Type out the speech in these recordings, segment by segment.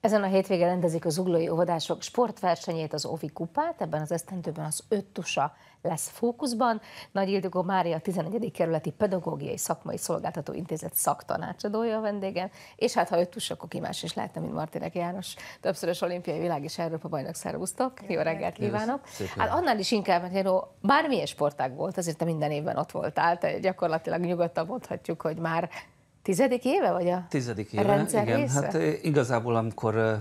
Ezen a hétvégén rendezik az uglói óvodások sportversenyét, az Ovi kupát, ebben az esztendőben az öttusa lesz fókuszban. Nagy Ildugó Mária 11. kerületi pedagógiai szakmai szolgáltató intézet szaktanácsadója a vendégen, és hát ha öttus, akkor ki más is lehetne, mint Martinek János. Többszörös olimpiai világ és Európa bajnok szervusztok. Jó reggelt kívánok! Hát annál is inkább, mert Jero, bármilyen sportág volt, azért te minden évben ott voltál, te gyakorlatilag nyugodtan mondhatjuk, hogy már Tizedik éve vagy a Tizedik éve, rendszer igen. Része? Hát eh, igazából amikor eh,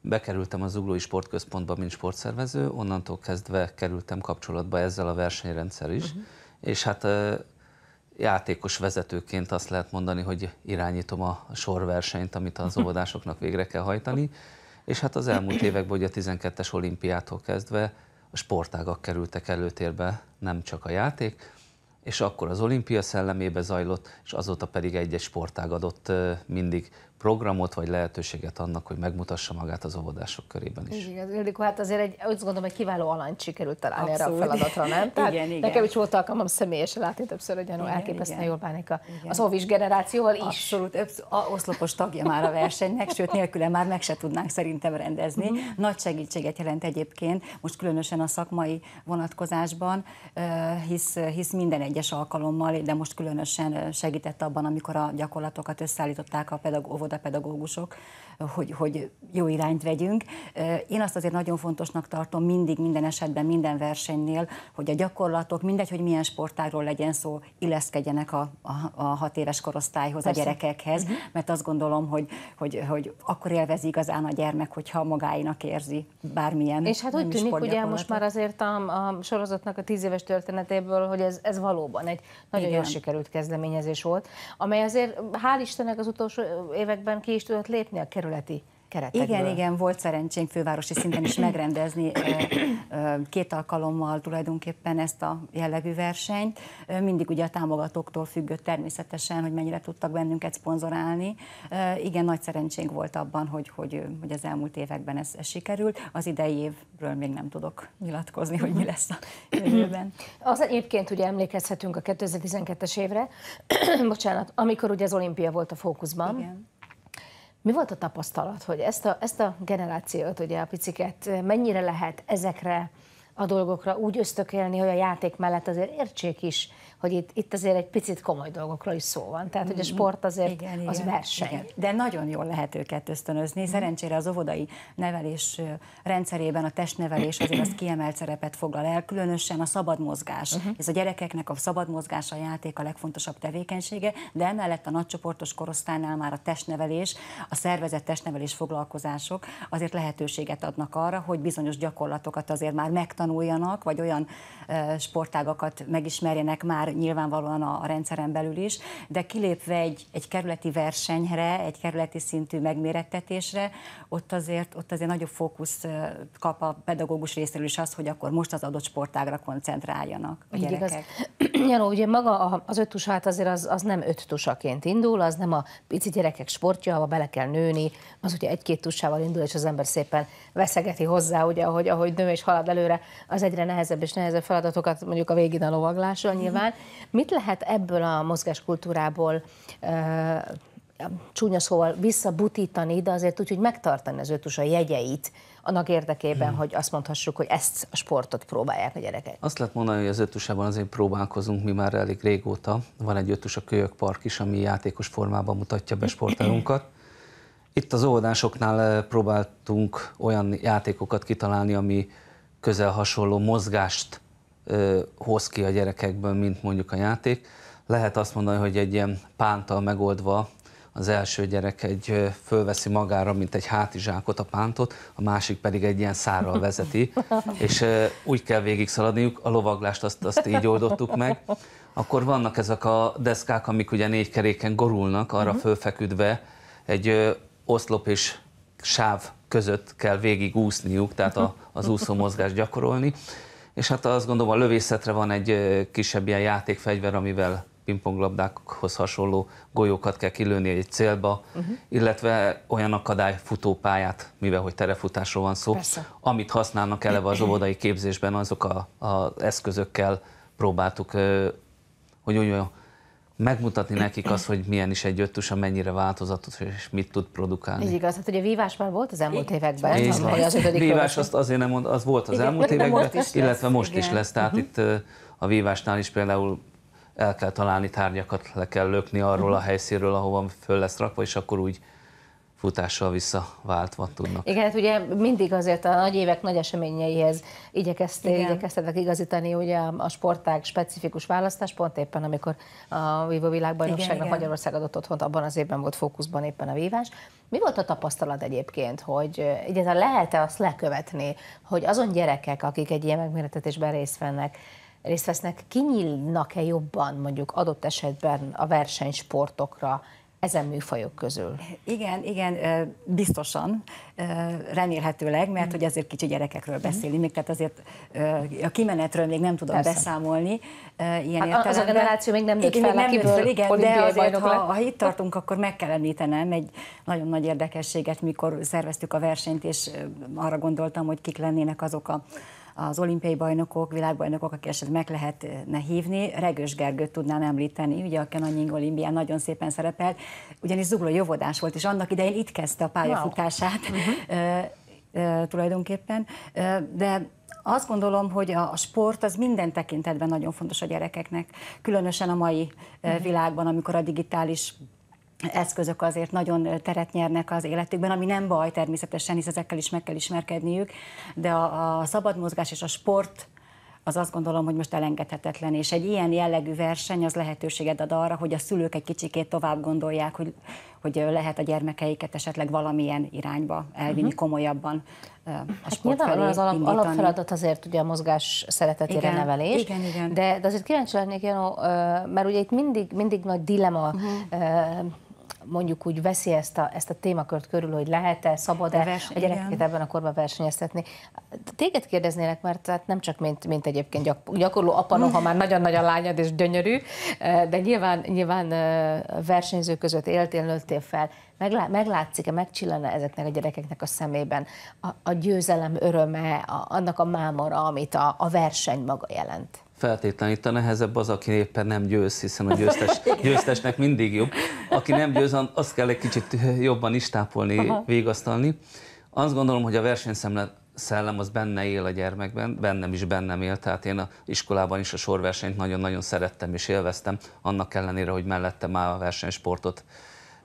bekerültem az Zuglói Sportközpontba, mint sportszervező, onnantól kezdve kerültem kapcsolatba ezzel a versenyrendszer is, uh-huh. és hát eh, játékos vezetőként azt lehet mondani, hogy irányítom a sorversenyt, amit az óvodásoknak végre kell hajtani, és hát az elmúlt években, ugye a 12-es olimpiától kezdve a sportágak kerültek előtérbe, nem csak a játék, és akkor az olimpia szellemébe zajlott, és azóta pedig egy-egy sportág adott mindig programot vagy lehetőséget annak, hogy megmutassa magát az óvodások körében is. Igen, Ildikó, hát azért egy, azt gondolom, egy kiváló alanyt sikerült találni Abszolút. erre a feladatra, nem? Tehát igen, igen. Nekem is volt alkalmam személyesen látni többször, hogy Janó elképesztően jól bánik a, az óvis generációval is. Abszolút, a oszlopos tagja már a versenynek, sőt nélküle már meg se tudnánk szerintem rendezni. Mm. Nagy segítséget jelent egyébként, most különösen a szakmai vonatkozásban, hisz, hisz minden egyes alkalommal, de most különösen segített abban, amikor a gyakorlatokat összeállították a pedagógus óvodapedagógusok, hogy, hogy jó irányt vegyünk. Én azt azért nagyon fontosnak tartom mindig, minden esetben, minden versenynél, hogy a gyakorlatok, mindegy, hogy milyen sportágról legyen szó, illeszkedjenek a, a, a hat éves korosztályhoz, Persze. a gyerekekhez, uh-huh. mert azt gondolom, hogy, hogy, hogy akkor élvezi igazán a gyermek, hogyha magáinak érzi bármilyen És hát úgy tűnik, ugye most már azért a, a sorozatnak a tíz éves történetéből, hogy ez, ez valóban egy nagyon jól sikerült kezdeményezés volt, amely azért hál' Istennek az utolsó évek években ki is tudott lépni a kerületi keretekből. Igen, igen, volt szerencsénk fővárosi szinten is megrendezni két alkalommal tulajdonképpen ezt a jellegű versenyt. Mindig ugye a támogatóktól függött természetesen, hogy mennyire tudtak bennünket szponzorálni. Igen, nagy szerencsénk volt abban, hogy, hogy, hogy az elmúlt években ez, ez sikerült. Az idei évről még nem tudok nyilatkozni, hogy mi lesz a jövőben. Mhm. Az egyébként ugye emlékezhetünk a 2012-es évre, bocsánat, amikor ugye az olimpia volt a fókuszban. Igen mi volt a tapasztalat, hogy ezt a, ezt a generációt, ugye a piciket, mennyire lehet ezekre a dolgokra, úgy ösztökélni, hogy a játék mellett azért értsék is, hogy itt, itt azért egy picit komoly dolgokról is szó van. Tehát, hogy a mm, sport azért igen, az igen, verseny. Igen. De nagyon jól lehet őket ösztönözni. Mm. Szerencsére az óvodai nevelés rendszerében a testnevelés azért az kiemelt szerepet foglal el, különösen a szabad mozgás. Uh-huh. Ez a gyerekeknek a szabad mozgás, a játék a legfontosabb tevékenysége, de emellett a nagycsoportos korosztálynál már a testnevelés, a szervezett testnevelés foglalkozások azért lehetőséget adnak arra, hogy bizonyos gyakorlatokat azért már megtanulják, tanuljanak, vagy olyan sportágakat megismerjenek már nyilvánvalóan a, rendszeren belül is, de kilépve egy, egy kerületi versenyre, egy kerületi szintű megmérettetésre, ott azért, ott azért nagyobb fókusz kap a pedagógus részéről is az, hogy akkor most az adott sportágra koncentráljanak a gyerekek. Igaz. Janó, ugye maga az öt tusát azért az, az nem öt tusaként indul, az nem a pici gyerekek sportja, ha bele kell nőni, az ugye egy-két tusával indul, és az ember szépen veszegeti hozzá, ugye, ahogy, ahogy nő és halad előre az egyre nehezebb és nehezebb feladatokat, mondjuk a végén a lovaglással mhm. nyilván. Mit lehet ebből a mozgáskultúrából csúnya szóval visszabutítani, de azért úgy, hogy megtartani az ötus a jegyeit, annak érdekében, hmm. hogy azt mondhassuk, hogy ezt a sportot próbálják a gyerekek. Azt lehet mondani, hogy az ötusában azért próbálkozunk mi már elég régóta. Van egy ötös a Kölyök Park is, ami játékos formában mutatja be sportolunkat. Itt az óvodásoknál próbáltunk olyan játékokat kitalálni, ami közel hasonló mozgást ö, hoz ki a gyerekekből, mint mondjuk a játék. Lehet azt mondani, hogy egy ilyen pántal megoldva az első gyerek egy fölveszi magára, mint egy hátizsákot a pántot, a másik pedig egy ilyen szárral vezeti, és úgy kell végig szaladniuk, a lovaglást azt, azt így oldottuk meg. Akkor vannak ezek a deszkák, amik ugye négy keréken gorulnak, arra uh-huh. fölfeküdve egy oszlop és sáv között kell végig úszniuk, tehát a, az úszómozgást gyakorolni. És hát azt gondolom a lövészetre van egy kisebb ilyen játékfegyver, amivel pingponglabdákhoz hasonló golyókat kell kilőni egy célba, uh-huh. illetve olyan akadály futópályát, mivel hogy terefutásról van szó, Persze. amit használnak eleve az óvodai képzésben, azok a, eszközökkel próbáltuk, hogy olyan megmutatni nekik azt, hogy milyen is egy öttusa, mennyire változatos, és mit tud produkálni. Így igaz, hát ugye vívás már volt az elmúlt években. Így van. Az ötödik vívás azt azért nem mond, az volt az igen, elmúlt években, most illetve most igen. is lesz. Tehát uh-huh. itt a vívásnál is például el kell találni tárgyakat, le kell lökni arról uh-huh. a helyszínről, ahova föl lesz rakva, és akkor úgy futással visszaváltva tudnak. Igen, hát ugye mindig azért a nagy évek nagy eseményeihez igyekeztek, igyekeztetek igazítani ugye a sportág specifikus választás, pont éppen amikor a vívó világbajnokságnak Magyarország adott otthont, abban az évben volt fókuszban éppen a vívás. Mi volt a tapasztalat egyébként, hogy eh, egyáltalán lehet-e azt lekövetni, hogy azon gyerekek, akik egy ilyen megméretetésben részt vennek, részt vesznek, kinyílnak-e jobban mondjuk adott esetben a versenysportokra, ezen műfajok közül? Igen, igen, biztosan, remélhetőleg, mert mm. hogy azért kicsi gyerekekről mm. beszélni, még tehát azért a kimenetről még nem tudom Persze. beszámolni. Ilyen hát az a generáció még nem nőtt fel, nem nőtt fel igen, de azért, ha, ha itt tartunk, akkor meg kell említenem egy nagyon nagy érdekességet, mikor szerveztük a versenyt, és arra gondoltam, hogy kik lennének azok a az olimpiai bajnokok, világbajnokok, aki esetleg meg lehetne eh, hívni. Regős Gergőt tudnám említeni, ugye a Kenanying olimpián nagyon szépen szerepelt, ugyanis zugló jovodás volt, és annak idején itt kezdte a pályafutását uh-huh. tulajdonképpen, de azt gondolom, hogy a sport az minden tekintetben nagyon fontos a gyerekeknek, különösen a mai uh-huh. világban, amikor a digitális eszközök azért nagyon teret nyernek az életükben, ami nem baj természetesen, hisz ezekkel is meg kell ismerkedniük, de a, a szabad mozgás és a sport az azt gondolom, hogy most elengedhetetlen, és egy ilyen jellegű verseny az lehetőséget ad arra, hogy a szülők egy kicsikét tovább gondolják, hogy, hogy lehet a gyermekeiket esetleg valamilyen irányba elvinni uh-huh. komolyabban a hát felé az alap, alapfeladat azért ugye a mozgás szeretetére igen, nevelés, igen, igen. De, de azért kíváncsi lennék, Janó, mert ugye itt mindig, mindig nagy dilema uh-huh mondjuk úgy veszi ezt a, ezt a témakört körül, hogy lehet-e, szabad-e a, a gyerekeket ebben a korban versenyeztetni. Téged kérdeznének, mert hát nem csak mint, mint egyébként gyakorló apa, ha már nagyon nagy a lányad és gyönyörű, eh, de nyilván, nyilván eh, versenyző között éltél, nőttél fel. Meglá, meglátszik-e, megcsillene ezeknek a gyerekeknek a szemében a, a győzelem öröme, a, annak a mámora, amit a, a verseny maga jelent? feltétlenül itt a nehezebb az, aki éppen nem győz, hiszen a győztes, győztesnek mindig jobb. Aki nem győz, azt kell egy kicsit jobban is tápolni, Aha. végasztalni. Azt gondolom, hogy a versenyszemle szellem az benne él a gyermekben, bennem is bennem él, tehát én a iskolában is a sorversenyt nagyon-nagyon szerettem és élveztem, annak ellenére, hogy mellette már a versenysportot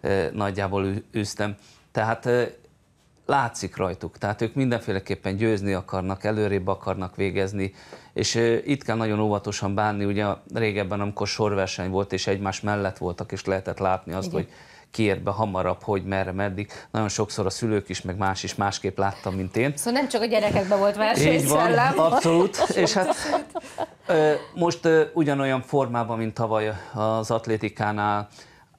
eh, nagyjából üztem. Tehát eh, látszik rajtuk, tehát ők mindenféleképpen győzni akarnak, előrébb akarnak végezni, és itt kell nagyon óvatosan bánni, ugye régebben, amikor sorverseny volt, és egymás mellett voltak, és lehetett látni azt, Igen. hogy kiért be hamarabb, hogy merre, meddig. Nagyon sokszor a szülők is, meg más is másképp láttam, mint én. Szóval nem csak a gyerekekben volt verseny szellem. abszolút. és hát most ugyanolyan formában, mint tavaly az atlétikánál,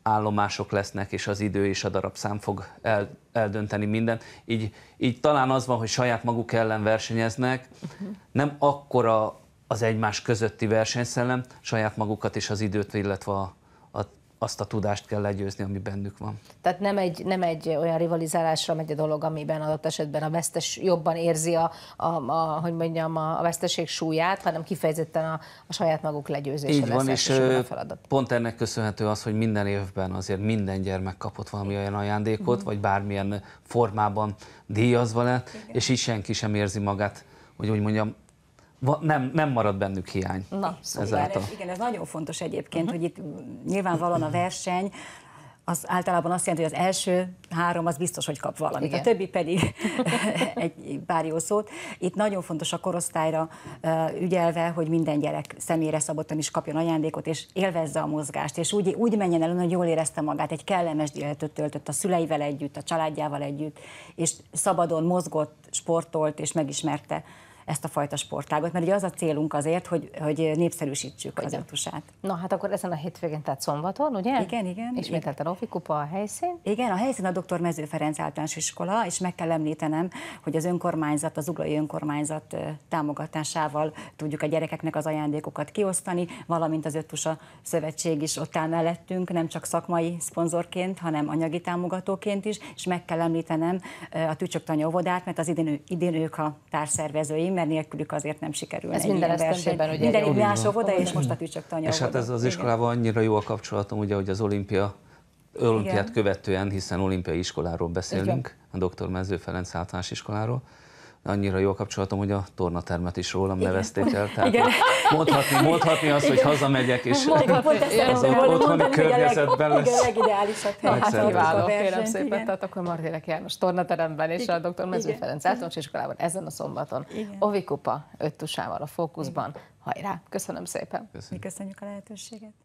állomások lesznek, és az idő és a darabszám fog el, eldönteni minden. Így, így talán az van, hogy saját maguk ellen versenyeznek, uh-huh. nem akkora az egymás közötti versenyszellem, saját magukat és az időt, illetve a azt a tudást kell legyőzni, ami bennük van. Tehát nem egy, nem egy olyan rivalizálásra megy a dolog, amiben adott esetben a vesztes jobban érzi a, a, a hogy mondjam, a veszteség súlyát, hanem kifejezetten a, a saját maguk legyőzése Így lesz van, és a feladat. pont ennek köszönhető az, hogy minden évben azért minden gyermek kapott valami olyan ajándékot, mm-hmm. vagy bármilyen formában díjazva lett, Igen. és így senki sem érzi magát, hogy úgy mondjam, nem, nem marad bennük hiány. Na, szóval ezáltal. igen, ez nagyon fontos egyébként, uh-huh. hogy itt nyilvánvalóan a mhm. verseny, az általában azt jelenti, hogy az első három az biztos, hogy kap valamit, Igen. a többi pedig egy pár jó szót. Itt nagyon fontos a korosztályra ügyelve, hogy minden gyerek személyre szabottan is kapjon ajándékot, és élvezze a mozgást, és úgy, úgy menjen el, hogy jól érezte magát, egy kellemes életet töltött a szüleivel együtt, a családjával együtt, és szabadon mozgott, sportolt, és megismerte ezt a fajta sportágot, mert ugye az a célunk azért, hogy, hogy népszerűsítsük az etusát. Na hát akkor ezen a hétvégén, tehát szombaton, ugye? Igen, igen. a Rofi Kupa a helyszín? Igen, a helyszín a dr. Mező Ferenc általános iskola, és meg kell említenem, hogy az önkormányzat, az uglai önkormányzat támogatásával tudjuk a gyerekeknek az ajándékokat kiosztani, valamint az Ötusa Szövetség is ott áll mellettünk, nem csak szakmai szponzorként, hanem anyagi támogatóként is, és meg kell említenem a Tanya óvodát, mert az idén, idén ők a társzervezőim, tehetségünk, mert nélkülük azért nem sikerül. Ez minden esetben ugye. Minden egy más óvoda, és most a tücsök tanya. És hát ez az iskolával annyira jó a kapcsolatom, ugye, hogy az olimpia olimpiát követően, hiszen olimpiai iskoláról beszélünk, a dr. Mező Ferenc általános iskoláról, annyira jó kapcsolatom, hogy a tornatermet is rólam Igen. nevezték el. Tehát Igen. Mondhatni, mondhatni azt, Igen. hogy hazamegyek, és mondhatni, pont ezt az otthoni környezetben leg, lesz. Igen, legideálisabb Hát kiváló, kérem szépen, tehát akkor Martélek János tornateremben és a dr. Mező Ferenc általános iskolában ezen a szombaton. Ovikupa öttusával a fókuszban. Hajrá, köszönöm szépen. Köszönjük. Mi köszönjük a lehetőséget.